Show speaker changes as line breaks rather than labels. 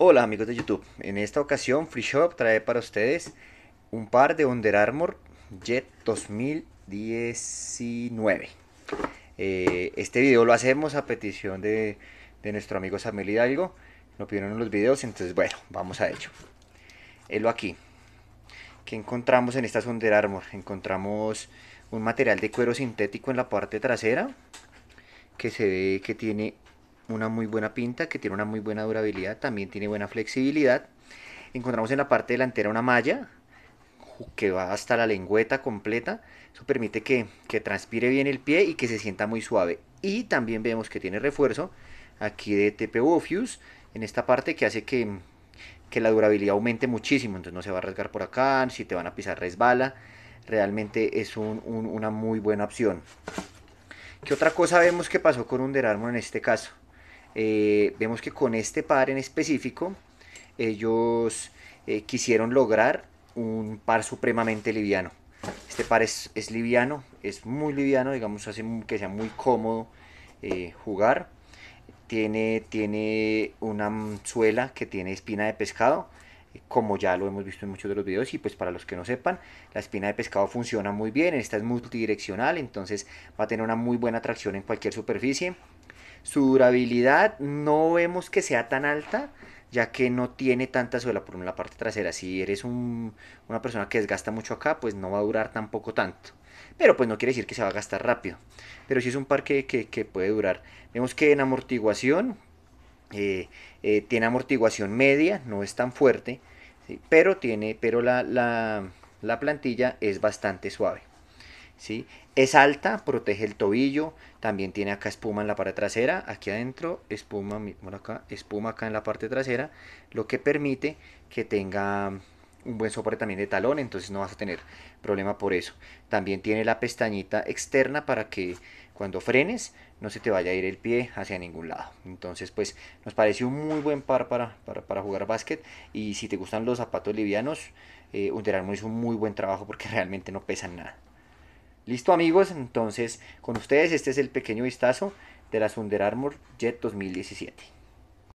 Hola amigos de YouTube, en esta ocasión Free Shop trae para ustedes un par de Under armor Jet 2019. Eh, este video lo hacemos a petición de, nuestro amigo Samuel Hidalgo, lo pidieron en los videos, entonces bueno, vamos a ello. Helo aquí. ¿Qué encontramos en estas Under armor Encontramos un material de cuero sintético en la parte trasera que se ve que tiene una muy buena pinta, que tiene una muy buena durabilidad, también tiene buena flexibilidad. Encontramos en la parte delantera una malla que va hasta la lengüeta completa. Eso permite que, que transpire bien el pie y que se sienta muy suave. Y también vemos que tiene refuerzo aquí de TPU Fuse en esta parte que hace que, que la durabilidad aumente muchísimo. Entonces no se va a rasgar por acá, si te van a pisar resbala. Realmente es una muy buena opción. ¿Qué otra cosa vemos que pasó con Under Armour en este caso? Eh, vemos que con este par en específico ellos eh, quisieron lograr un par supremamente liviano. Este par es, liviano, es muy liviano, digamos, hace que sea muy cómodo eh, jugar. Tiene, tiene una suela que tiene espina de pescado, como ya lo hemos visto en muchos de los videos y pues para los que no sepan, la espina de pescado funciona muy bien, esta es multidireccional, entonces va a tener una muy buena tracción en cualquier superficie, su durabilidad no vemos que sea tan alta, ya que no tiene tanta suela por la parte trasera. Si eres una persona que desgasta mucho acá, pues no va a durar tampoco tanto. Pero pues no quiere decir que se va a gastar rápido. Pero sí es un par que, puede durar. Vemos que en amortiguación, eh, eh, tiene amortiguación media, no es tan fuerte, pero, tiene, pero la, la plantilla es bastante suave. Es alta, protege el tobillo, también tiene acá espuma en la parte trasera, aquí adentro, espuma, acá, espuma acá en la parte trasera, lo que permite que tenga un buen soporte también de talón, entonces no vas a tener problema por eso. También tiene la pestañita externa para que cuando frenes no se te vaya a ir el pie hacia ningún lado. Entonces pues nos pareció un muy buen par para, para, jugar básquet y si te gustan los zapatos livianos, eh, Armour hizo un muy buen trabajo porque realmente no pesan nada. Listo amigos, entonces con ustedes este es el pequeño vistazo de la Thunder Armor Jet 2017.